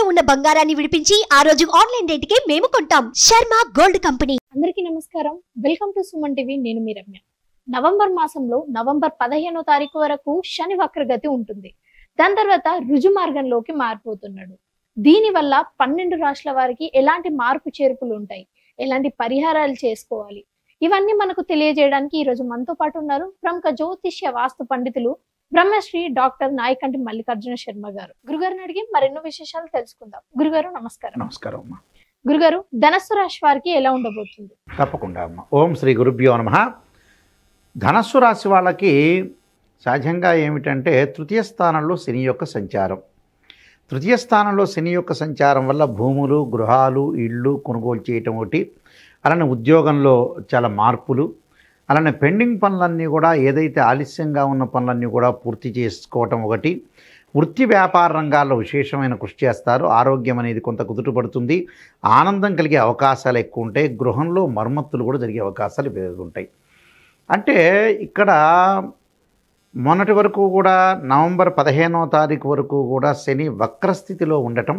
ఇంట్లో ఉన్న బంగారాన్ని విడిపించి ఆ రోజు ఆన్లైన్ కి మేము కొంటాం శర్మ గోల్డ్ కంపెనీ అందరికీ నమస్కారం వెల్కమ్ టు సుమన్ టీవీ నేను మీ రమ్య నవంబర్ మాసంలో నవంబర్ పదిహేనో తారీఖు వరకు శని వక్రగతి ఉంటుంది దాని తర్వాత రుజు మార్గంలోకి మారిపోతున్నాడు దీని వల్ల పన్నెండు రాష్ట్రాల వారికి ఎలాంటి మార్పు చేర్పులు ఉంటాయి ఎలాంటి పరిహారాలు చేసుకోవాలి ఇవన్నీ మనకు తెలియజేయడానికి ఈ రోజు మనతో పాటు ఉన్నారు ప్రముఖ జ్యోతిష్య వాస్తు పండితులు బ్రహ్మశ్రీ డాక్టర్ నాయకంటి మల్లికార్జున శర్మ గారు గురుగారిని అడిగి మరెన్నో విశేషాలు తెలుసుకుందాం గురుగారు నమస్కారం నమస్కారం అమ్మా గురుగారు ధనస్సు రాశి వారికి ఎలా ఉండబోతుంది తప్పకుండా అమ్మా ఓం శ్రీ గురుభ్యో నమ ధనస్సు రాశి వాళ్ళకి సహజంగా ఏమిటంటే తృతీయ స్థానంలో శని యొక్క సంచారం తృతీయ స్థానంలో శని యొక్క సంచారం వల్ల భూములు గృహాలు ఇళ్ళు కొనుగోలు చేయటం ఒకటి అలానే ఉద్యోగంలో చాలా మార్పులు అలానే పెండింగ్ పనులన్నీ కూడా ఏదైతే ఆలస్యంగా ఉన్న పనులన్నీ కూడా పూర్తి చేసుకోవటం ఒకటి వృత్తి వ్యాపార రంగాల్లో విశేషమైన కృషి చేస్తారు ఆరోగ్యం అనేది కొంత కుదుటపడుతుంది ఆనందం కలిగే అవకాశాలు ఎక్కువ ఉంటాయి గృహంలో మరమ్మత్తులు కూడా జరిగే అవకాశాలు ఉంటాయి అంటే ఇక్కడ మొన్నటి వరకు కూడా నవంబర్ పదిహేనో తారీఖు వరకు కూడా శని వక్రస్థితిలో ఉండటం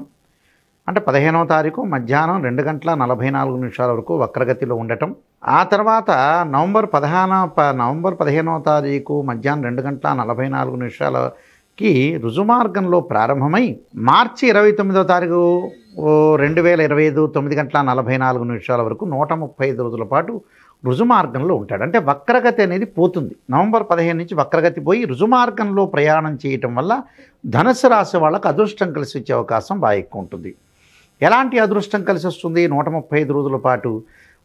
అంటే పదిహేనో తారీఖు మధ్యాహ్నం రెండు గంటల నలభై నాలుగు నిమిషాల వరకు వక్రగతిలో ఉండటం ఆ తర్వాత నవంబర్ పదహాన నవంబర్ పదిహేనవ తారీఖు మధ్యాహ్నం రెండు గంటల నలభై నాలుగు నిమిషాలకి రుజుమార్గంలో ప్రారంభమై మార్చి ఇరవై తొమ్మిదో తారీఖు రెండు వేల ఇరవై ఐదు తొమ్మిది గంటల నలభై నాలుగు నిమిషాల వరకు నూట ముప్పై ఐదు రోజుల పాటు రుజుమార్గంలో ఉంటాడు అంటే వక్రగతి అనేది పోతుంది నవంబర్ పదిహేను నుంచి వక్రగతి పోయి రుజుమార్గంలో ప్రయాణం చేయటం వల్ల ధనుసు రాశి వాళ్ళకు అదృష్టం కలిసి వచ్చే అవకాశం బాగా ఎక్కువ ఉంటుంది ఎలాంటి అదృష్టం కలిసి వస్తుంది నూట ముప్పై ఐదు రోజుల పాటు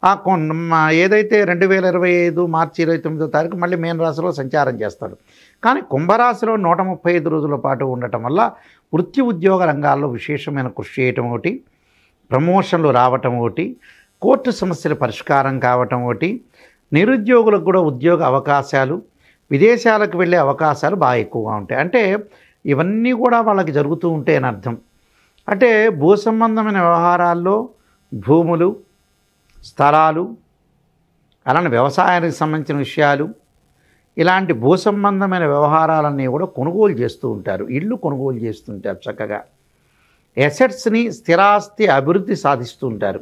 ఆ ఏదైతే రెండు వేల ఇరవై ఐదు మార్చి ఇరవై తొమ్మిదో తారీఖు మళ్ళీ మేన్ రాశిలో సంచారం చేస్తాడు కానీ కుంభరాశిలో నూట ముప్పై ఐదు రోజుల పాటు ఉండటం వల్ల వృత్తి ఉద్యోగ రంగాల్లో విశేషమైన కృషి చేయటం ఒకటి ప్రమోషన్లు రావటం ఒకటి కోర్టు సమస్యల పరిష్కారం కావటం ఒకటి నిరుద్యోగులకు కూడా ఉద్యోగ అవకాశాలు విదేశాలకు వెళ్ళే అవకాశాలు బాగా ఎక్కువగా ఉంటాయి అంటే ఇవన్నీ కూడా వాళ్ళకి జరుగుతూ ఉంటాయని అర్థం అంటే భూ సంబంధమైన వ్యవహారాల్లో భూములు స్థలాలు అలానే వ్యవసాయానికి సంబంధించిన విషయాలు ఇలాంటి భూ సంబంధమైన వ్యవహారాలన్నీ కూడా కొనుగోలు చేస్తూ ఉంటారు ఇళ్ళు కొనుగోలు చేస్తుంటారు చక్కగా ఎసెట్స్ని స్థిరాస్తి అభివృద్ధి సాధిస్తూ ఉంటారు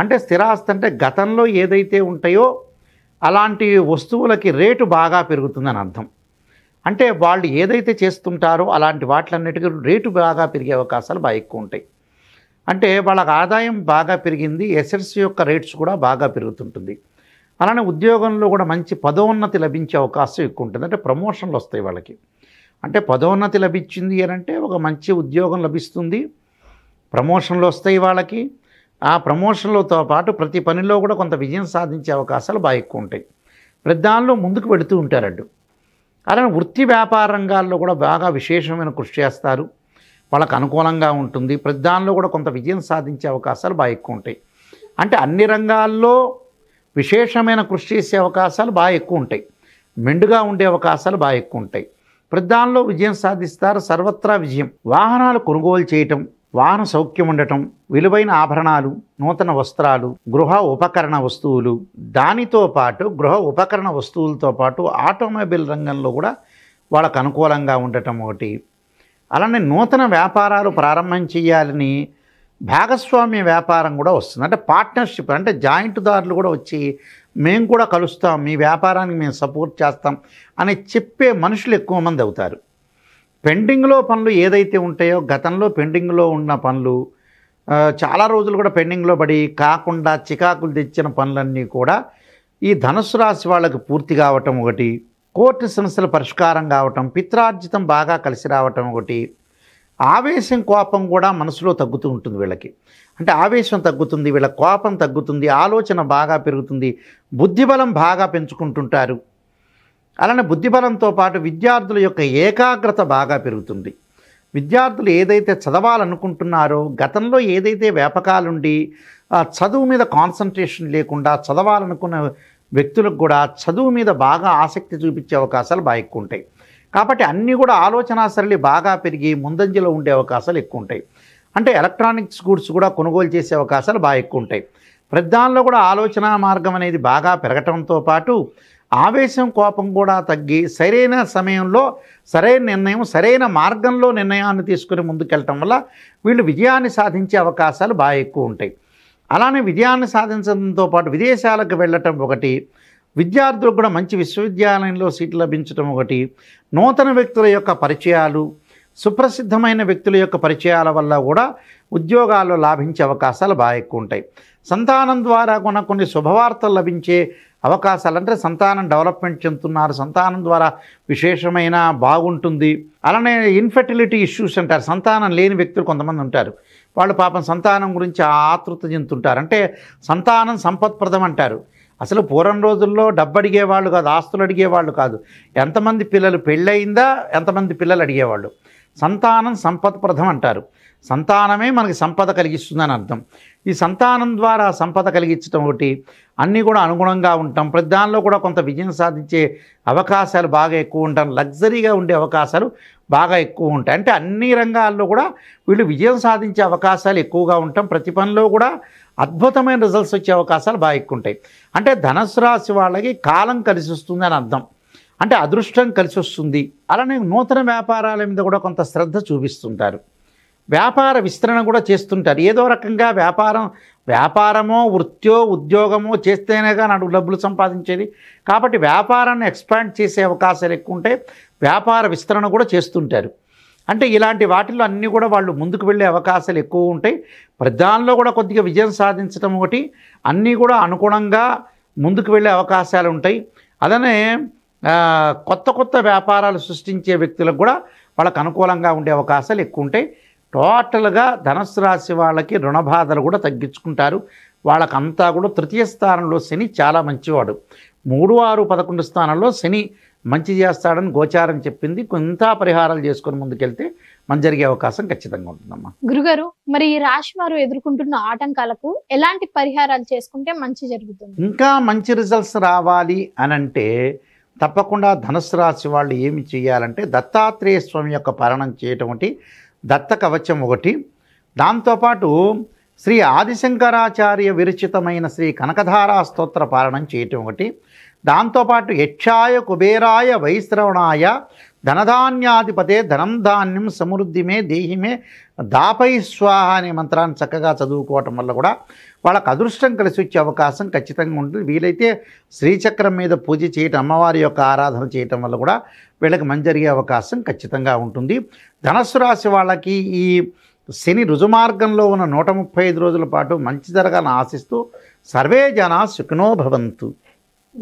అంటే స్థిరాస్తి అంటే గతంలో ఏదైతే ఉంటాయో అలాంటి వస్తువులకి రేటు బాగా పెరుగుతుందని అర్థం అంటే వాళ్ళు ఏదైతే చేస్తుంటారో అలాంటి వాటిలన్నిటికీ రేటు బాగా పెరిగే అవకాశాలు బాగా ఎక్కువ ఉంటాయి అంటే వాళ్ళకి ఆదాయం బాగా పెరిగింది ఎసెట్స్ యొక్క రేట్స్ కూడా బాగా పెరుగుతుంటుంది అలానే ఉద్యోగంలో కూడా మంచి పదోన్నతి లభించే అవకాశం ఎక్కువ ఉంటుంది అంటే ప్రమోషన్లు వస్తాయి వాళ్ళకి అంటే పదోన్నతి లభించింది అని అంటే ఒక మంచి ఉద్యోగం లభిస్తుంది ప్రమోషన్లు వస్తాయి వాళ్ళకి ఆ ప్రమోషన్లతో పాటు ప్రతి పనిలో కూడా కొంత విజయం సాధించే అవకాశాలు బాగా ఎక్కువ ఉంటాయి ప్రతి దానిలో ముందుకు వెళుతూ ఉంటారండు అలానే వృత్తి వ్యాపార రంగాల్లో కూడా బాగా విశేషమైన కృషి చేస్తారు వాళ్ళకు అనుకూలంగా ఉంటుంది దానిలో కూడా కొంత విజయం సాధించే అవకాశాలు బాగా ఎక్కువ ఉంటాయి అంటే అన్ని రంగాల్లో విశేషమైన కృషి చేసే అవకాశాలు బాగా ఎక్కువ ఉంటాయి మెండుగా ఉండే అవకాశాలు బాగా ఎక్కువ ఉంటాయి ప్రతిదానిలో విజయం సాధిస్తారు సర్వత్రా విజయం వాహనాలు కొనుగోలు చేయటం వాహన సౌఖ్యం ఉండటం విలువైన ఆభరణాలు నూతన వస్త్రాలు గృహ ఉపకరణ వస్తువులు దానితో పాటు గృహ ఉపకరణ వస్తువులతో పాటు ఆటోమొబైల్ రంగంలో కూడా వాళ్ళకు అనుకూలంగా ఉండటం ఒకటి అలానే నూతన వ్యాపారాలు ప్రారంభం చేయాలని భాగస్వామ్య వ్యాపారం కూడా వస్తుంది అంటే పార్ట్నర్షిప్ అంటే జాయింట్దారులు కూడా వచ్చి మేము కూడా కలుస్తాం మీ వ్యాపారానికి మేము సపోర్ట్ చేస్తాం అని చెప్పే మనుషులు ఎక్కువ మంది అవుతారు పెండింగ్లో పనులు ఏదైతే ఉంటాయో గతంలో పెండింగ్లో ఉన్న పనులు చాలా రోజులు కూడా పెండింగ్లో పడి కాకుండా చికాకులు తెచ్చిన పనులన్నీ కూడా ఈ ధనుసు రాశి వాళ్ళకి పూర్తి కావటం ఒకటి కోర్టు సమస్యలు పరిష్కారం కావటం పిత్రార్జితం బాగా కలిసి రావటం ఒకటి ఆవేశం కోపం కూడా మనసులో తగ్గుతూ ఉంటుంది వీళ్ళకి అంటే ఆవేశం తగ్గుతుంది వీళ్ళ కోపం తగ్గుతుంది ఆలోచన బాగా పెరుగుతుంది బుద్ధిబలం బాగా పెంచుకుంటుంటారు అలానే బుద్ధిబలంతో పాటు విద్యార్థుల యొక్క ఏకాగ్రత బాగా పెరుగుతుంది విద్యార్థులు ఏదైతే చదవాలనుకుంటున్నారో గతంలో ఏదైతే వ్యాపకాలుండి చదువు మీద కాన్సన్ట్రేషన్ లేకుండా చదవాలనుకున్న వ్యక్తులకు కూడా చదువు మీద బాగా ఆసక్తి చూపించే అవకాశాలు బాగా ఎక్కువ ఉంటాయి కాబట్టి అన్నీ కూడా ఆలోచన సరళి బాగా పెరిగి ముందంజలో ఉండే అవకాశాలు ఎక్కువ ఉంటాయి అంటే ఎలక్ట్రానిక్స్ గూడ్స్ కూడా కొనుగోలు చేసే అవకాశాలు బాగా ఎక్కువ ఉంటాయి ప్రతిదానిలో కూడా ఆలోచన మార్గం అనేది బాగా పెరగటంతో పాటు ఆవేశం కోపం కూడా తగ్గి సరైన సమయంలో సరైన నిర్ణయం సరైన మార్గంలో నిర్ణయాన్ని తీసుకుని ముందుకెళ్ళటం వల్ల వీళ్ళు విజయాన్ని సాధించే అవకాశాలు బాగా ఎక్కువ ఉంటాయి అలానే విజయాన్ని సాధించడంతో పాటు విదేశాలకు వెళ్ళటం ఒకటి విద్యార్థులకు కూడా మంచి విశ్వవిద్యాలయంలో సీట్లు లభించడం ఒకటి నూతన వ్యక్తుల యొక్క పరిచయాలు సుప్రసిద్ధమైన వ్యక్తుల యొక్క పరిచయాల వల్ల కూడా ఉద్యోగాలు లాభించే అవకాశాలు బాగా ఎక్కువ ఉంటాయి సంతానం ద్వారా కూడా కొన్ని శుభవార్తలు లభించే అవకాశాలు అంటే సంతానం డెవలప్మెంట్ చెందుతున్నారు సంతానం ద్వారా విశేషమైన బాగుంటుంది అలానే ఇన్ఫెర్టిలిటీ ఇష్యూస్ అంటారు సంతానం లేని వ్యక్తులు కొంతమంది ఉంటారు వాళ్ళు పాపం సంతానం గురించి ఆతృత చెందుతుంటారు అంటే సంతానం సంపత్ప్రదం అంటారు అసలు పూర్వం రోజుల్లో డబ్బు అడిగేవాళ్ళు కాదు ఆస్తులు అడిగేవాళ్ళు కాదు ఎంతమంది పిల్లలు పెళ్ళయిందా ఎంతమంది పిల్లలు అడిగేవాళ్ళు సంతానం సంపదప్రదం అంటారు సంతానమే మనకి సంపద కలిగిస్తుంది అని అర్థం ఈ సంతానం ద్వారా సంపద కలిగించడం ఒకటి అన్నీ కూడా అనుగుణంగా ఉంటాం ప్రతి దానిలో కూడా కొంత విజయం సాధించే అవకాశాలు బాగా ఎక్కువ ఉంటాం లగ్జరీగా ఉండే అవకాశాలు బాగా ఎక్కువ ఉంటాయి అంటే అన్ని రంగాల్లో కూడా వీళ్ళు విజయం సాధించే అవకాశాలు ఎక్కువగా ఉంటాం ప్రతి పనిలో కూడా అద్భుతమైన రిజల్ట్స్ వచ్చే అవకాశాలు బాగా ఎక్కువ ఉంటాయి అంటే ధనుసు రాశి వాళ్ళకి కాలం కలిసి అని అర్థం అంటే అదృష్టం కలిసి వస్తుంది అలానే నూతన వ్యాపారాల మీద కూడా కొంత శ్రద్ధ చూపిస్తుంటారు వ్యాపార విస్తరణ కూడా చేస్తుంటారు ఏదో రకంగా వ్యాపారం వ్యాపారమో వృత్యో ఉద్యోగమో చేస్తేనే కానీ డబ్బులు సంపాదించేది కాబట్టి వ్యాపారాన్ని ఎక్స్పాండ్ చేసే అవకాశాలు ఎక్కువ ఉంటే వ్యాపార విస్తరణ కూడా చేస్తుంటారు అంటే ఇలాంటి వాటిల్లో అన్నీ కూడా వాళ్ళు ముందుకు వెళ్ళే అవకాశాలు ఎక్కువ ఉంటాయి ప్రధానంలో కూడా కొద్దిగా విజయం సాధించడం ఒకటి అన్నీ కూడా అనుగుణంగా ముందుకు వెళ్ళే అవకాశాలు ఉంటాయి అలానే కొత్త కొత్త వ్యాపారాలు సృష్టించే వ్యక్తులకు కూడా వాళ్ళకు అనుకూలంగా ఉండే అవకాశాలు ఎక్కువ ఉంటాయి టోటల్గా ధనస్సు రాశి వాళ్ళకి రుణబాధలు కూడా తగ్గించుకుంటారు వాళ్ళకంతా కూడా తృతీయ స్థానంలో శని చాలా మంచివాడు మూడు ఆరు పదకొండు స్థానంలో శని మంచి చేస్తాడని గోచారం చెప్పింది కొంత పరిహారాలు చేసుకుని ముందుకెళ్తే మంచి జరిగే అవకాశం ఖచ్చితంగా ఉంటుందమ్మా గురుగారు మరి ఈ రాశి వారు ఎదుర్కొంటున్న ఆటంకాలకు ఎలాంటి పరిహారాలు చేసుకుంటే మంచి జరుగుతుంది ఇంకా మంచి రిజల్ట్స్ రావాలి అనంటే తప్పకుండా ధనుసు రాశి వాళ్ళు ఏమి చేయాలంటే దత్తాత్రేయ స్వామి యొక్క పరణం చేయటం దత్త కవచం ఒకటి దాంతోపాటు శ్రీ ఆదిశంకరాచార్య విరచితమైన శ్రీ కనకధారా స్తోత్ర పారణం చేయటం ఒకటి దాంతోపాటు యక్షాయ కుబేరాయ వైశ్రవణాయ ధనధాన్యాధిపతే ధనం ధాన్యం సమృద్ధిమే దేహిమే దాపై స్వాహ అనే మంత్రాన్ని చక్కగా చదువుకోవటం వల్ల కూడా వాళ్ళకు అదృష్టం కలిసి వచ్చే అవకాశం ఖచ్చితంగా ఉంటుంది వీలైతే శ్రీచక్రం మీద పూజ చేయటం అమ్మవారి యొక్క ఆరాధన చేయటం వల్ల కూడా వీళ్ళకి మంచి అవకాశం ఖచ్చితంగా ఉంటుంది ధనస్సు రాశి వాళ్ళకి ఈ శని రుజుమార్గంలో ఉన్న నూట ముప్పై ఐదు రోజుల పాటు మంచి జరగాలని ఆశిస్తూ సర్వే జనా సుఖినోభవంతు భవంతు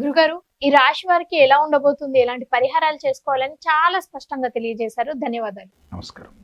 గురుగారు ఈ రాశి వారికి ఎలా ఉండబోతుంది ఎలాంటి పరిహారాలు చేసుకోవాలని చాలా స్పష్టంగా తెలియజేశారు ధన్యవాదాలు నమస్కారం